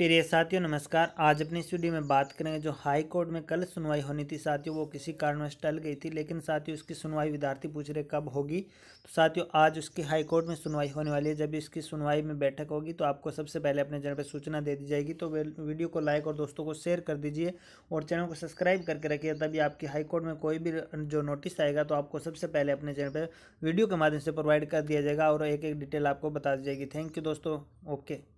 प्रिय साथियों नमस्कार आज अपनी स्टूडियो में बात करेंगे जो हाई कोर्ट में कल सुनवाई होनी थी साथियों वो किसी कारणवश टल गई थी लेकिन साथियों उसकी सुनवाई विद्यार्थी पूछ रहे कब होगी तो साथियों आज उसकी हाई कोर्ट में सुनवाई होने वाली है जब इसकी सुनवाई में बैठक होगी तो आपको सबसे पहले अपने चैनल पर सूचना दे दी जाएगी तो वीडियो को लाइक और दोस्तों को शेयर कर दीजिए और चैनल को सब्सक्राइब करके रखिए तभी आपकी हाईकोर्ट में कोई भी जो नोटिस आएगा तो आपको सबसे पहले अपने चैनल पर वीडियो के माध्यम से प्रोवाइड कर दिया जाएगा और एक एक डिटेल आपको बता दी जाएगी थैंक यू दोस्तों ओके